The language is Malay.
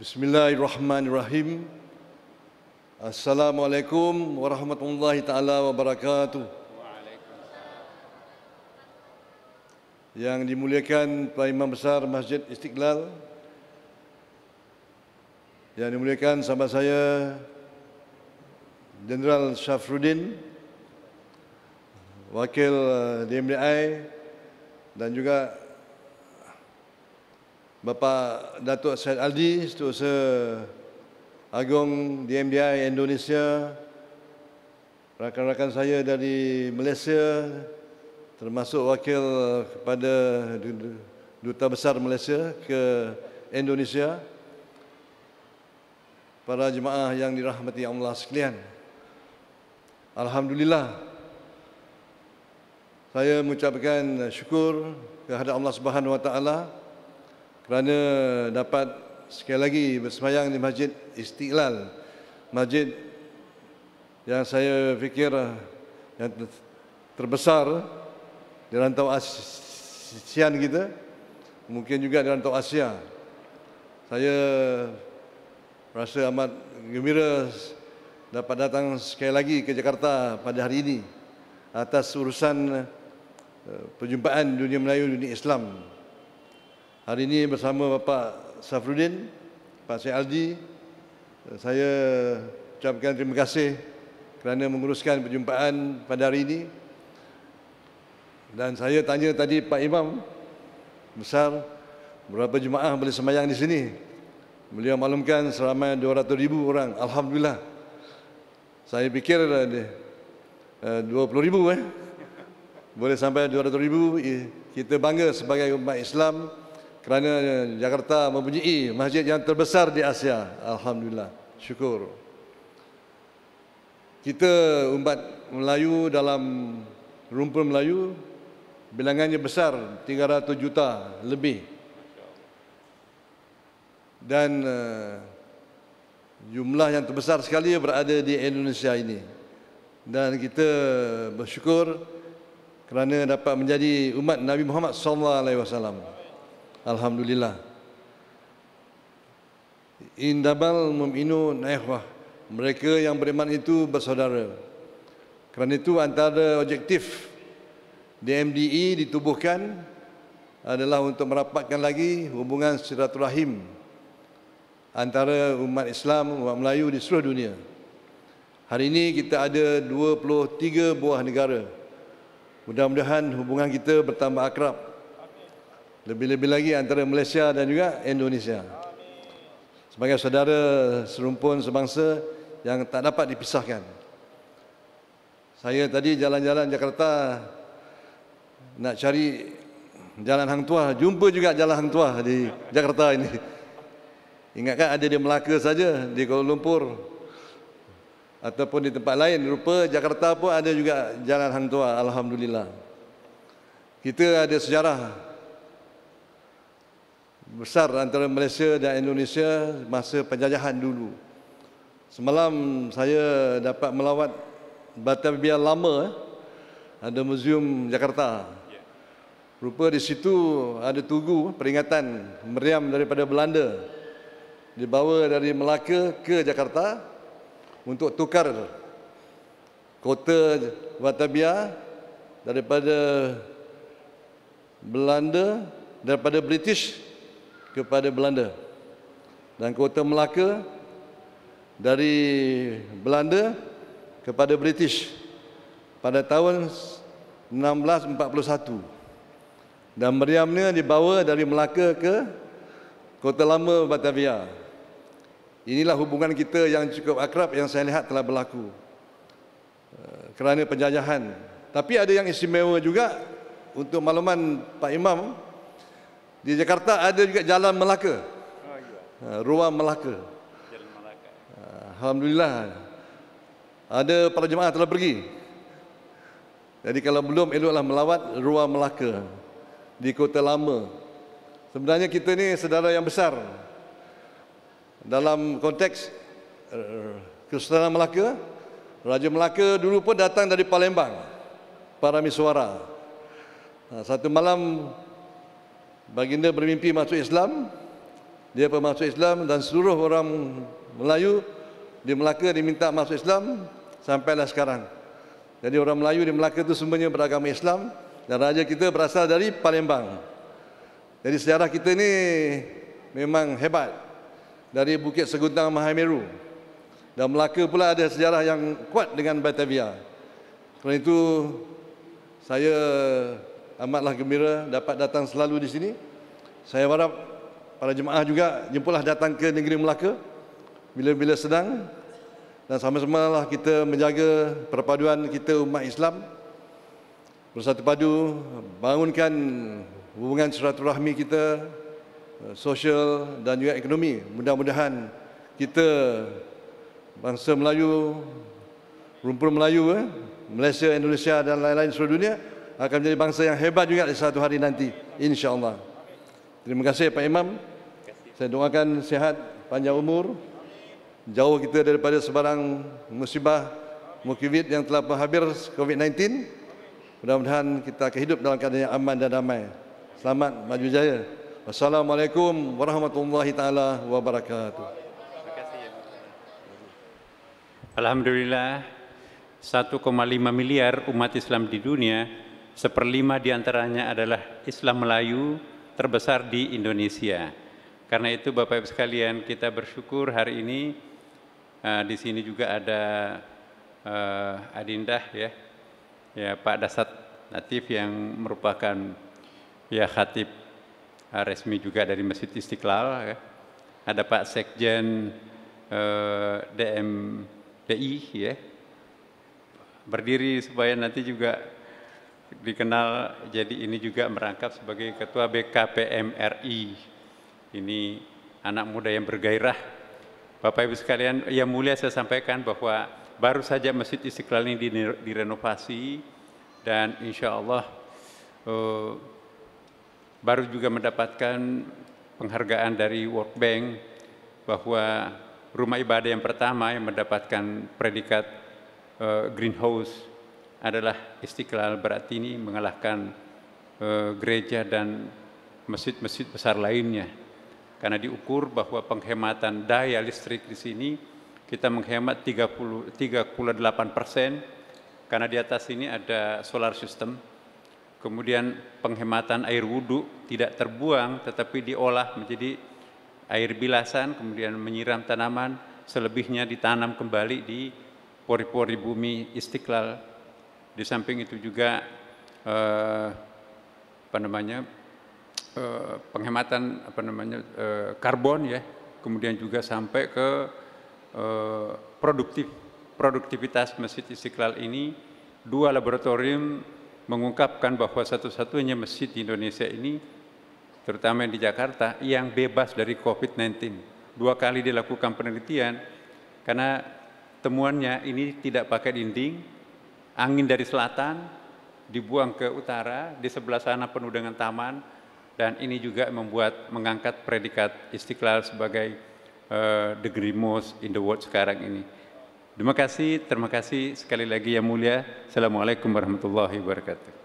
Bismillahirrahmanirrahim. Assalamualaikum warahmatullahi taala wabarakatuh. Yang dimuliakan Pak Imam Besar Masjid Istiqlal. Yang dimuliakan sama saya Jenderal Syafruddin Wakil eh, DMDI dan juga Bapa Datuk Syed Aldi, Setiausaha Agung DMDI Indonesia, rakan-rakan saya dari Malaysia, termasuk wakil kepada Duta Besar Malaysia ke Indonesia, para jemaah yang dirahmati Allah sekalian. Alhamdulillah, saya mengucapkan syukur kepada Allah Subhanahu Wa Taala kerana dapat sekali lagi bersemayang di Masjid Istiqlal. Masjid yang saya fikir eh, yang terbesar di rantau Asia kita, mungkin juga di rantau Asia. Saya rasa amat gembira dapat datang sekali lagi ke Jakarta pada hari ini atas urusan eh, perjumpaan dunia Melayu dunia Islam Hari ini bersama Bapak Safrudin, Pak Syed Aldi, eh, saya ucapkan terima kasih kerana menguruskan perjumpaan pada hari ini. Dan saya tanya tadi Pak Imam besar berapa jemaah boleh semayang di sini. Beliau maklumkan seramai 200 ribu orang. Alhamdulillah. Saya fikir ada lah 20 eh, ribu eh. Boleh sampai 200 ribu. Kita bangga sebagai umat Islam kerana Jakarta mempunyai masjid yang terbesar di Asia. Alhamdulillah, syukur. Kita umat Melayu dalam rumpun Melayu, bilangannya besar, 300 juta lebih. Dan uh, jumlah yang terbesar sekali berada di Indonesia ini. Dan kita bersyukur kerana dapat menjadi umat Nabi Muhammad SAW. Alhamdulillah. Indabal meminu naikwah. Mereka yang beriman itu bersaudara. Kerana itu antara objektif DMDE ditubuhkan adalah untuk merapatkan lagi hubungan silaturahim antara umat Islam, umat Melayu di seluruh dunia. Hari ini kita ada 23 buah negara. Mudah-mudahan hubungan kita bertambah akrab. Lebih-lebih lagi antara Malaysia dan juga Indonesia. Sebagai saudara serumpun sebangsa yang tak dapat dipisahkan. Saya tadi jalan-jalan Jakarta nak cari Jalan Hang Tuah, jumpa juga Jalan Hang Tuah di Jakarta ini. Ingatkan ada di Melaka saja, di Kuala Lumpur ataupun di tempat lain. Rupa Jakarta pun ada juga Jalan Hang Tuah, Alhamdulillah. Kita ada sejarah besar antara Malaysia dan Indonesia masa penjajahan dulu. Semalam saya dapat melawat Batavia lama eh, ada museum Jakarta. Rupa di situ ada tugu eh, peringatan meriam daripada Belanda dibawa dari Melaka ke Jakarta untuk tukar kota Batavia daripada Belanda daripada British kepada Belanda. Dan Kota Melaka dari Belanda kepada British pada tahun 1641. Dan meriamnya dibawa dari Melaka ke Kota Lama Batavia. Inilah hubungan kita yang cukup akrab yang saya lihat telah berlaku eh, kerana penjajahan. Tapi ada yang istimewa juga untuk makluman Pak Imam di Jakarta ada juga Jalan Melaka. Oh, ha, Ruang Melaka. Ha, Alhamdulillah. Ada para jemaah telah pergi. Jadi kalau belum eloklah melawat Ruang Melaka di Kota Lama. Sebenarnya kita ni saudara yang besar. Dalam konteks eh, Kesultanan Melaka, Raja Melaka dulu pun datang dari Palembang. Para suara ha, Satu malam Baginda bermimpi masuk Islam. Dia pun masuk Islam dan seluruh orang Melayu di Melaka diminta masuk Islam sampailah sekarang. Jadi orang Melayu di Melaka itu semuanya beragama Islam dan raja kita berasal dari Palembang. Jadi sejarah kita ini memang hebat dari Bukit Segundang Mahameru. Dan Melaka pula ada sejarah yang kuat dengan Batavia. Kerana itu saya amatlah gembira dapat datang selalu di sini. Saya harap para jemaah juga jemputlah datang ke negeri Melaka bila-bila sedang dan sama-samalah kita menjaga perpaduan kita umat Islam bersatu padu bangunkan hubungan silaturahmi kita eh, sosial dan juga ekonomi mudah-mudahan kita bangsa Melayu rumpun Melayu eh, Malaysia Indonesia dan lain-lain seluruh dunia akan menjadi bangsa yang hebat juga di satu hari nanti insyaallah terima kasih Pak Imam saya doakan sihat, panjang umur jauh kita daripada sebarang musibah mukibit yang telah berhabir COVID-19 mudah-mudahan kita akan hidup dalam keadaan yang aman dan damai selamat maju jaya Wassalamualaikum warahmatullahi taala wabarakatuh Alhamdulillah 1.5 miliar umat Islam di dunia seperlima diantaranya adalah Islam Melayu terbesar di Indonesia. Karena itu Bapak Ibu sekalian kita bersyukur hari ini uh, di sini juga ada uh, Adindah ya, ya Pak Dasat Natif yang merupakan ya khatib uh, resmi juga dari Masjid Istiqlal. Ya. Ada Pak Sekjen uh, DMDI ya, berdiri supaya nanti juga dikenal jadi ini juga merangkap sebagai ketua BKPM RI. Ini anak muda yang bergairah. Bapak Ibu sekalian, yang mulia saya sampaikan bahwa baru saja Masjid Istiqlal ini direnovasi dan insya Allah uh, baru juga mendapatkan penghargaan dari World Bank bahwa rumah ibadah yang pertama yang mendapatkan predikat uh, greenhouse adalah Istiqlal berarti ini mengalahkan eh, gereja dan masjid-masjid besar lainnya. Karena diukur bahwa penghematan daya listrik di sini kita menghemat 30 3,8 persen karena di atas ini ada solar system. Kemudian penghematan air wudhu tidak terbuang tetapi diolah menjadi air bilasan kemudian menyiram tanaman selebihnya ditanam kembali di pori-pori bumi Istiqlal di samping itu juga eh, apa namanya eh, penghematan apa namanya eh, karbon ya, kemudian juga sampai ke eh, produktif produktivitas Masjid Istiqlal ini dua laboratorium mengungkapkan bahwa satu-satunya masjid di Indonesia ini terutama di Jakarta yang bebas dari COVID-19. Dua kali dilakukan penelitian karena temuannya ini tidak pakai dinding, angin dari selatan dibuang ke utara, di sebelah sana penuh dengan taman, dan ini juga membuat mengangkat predikat Istiqlal sebagai uh, the grimmest in the world sekarang ini. Terima kasih, terima kasih sekali lagi yang mulia. Assalamualaikum warahmatullahi wabarakatuh.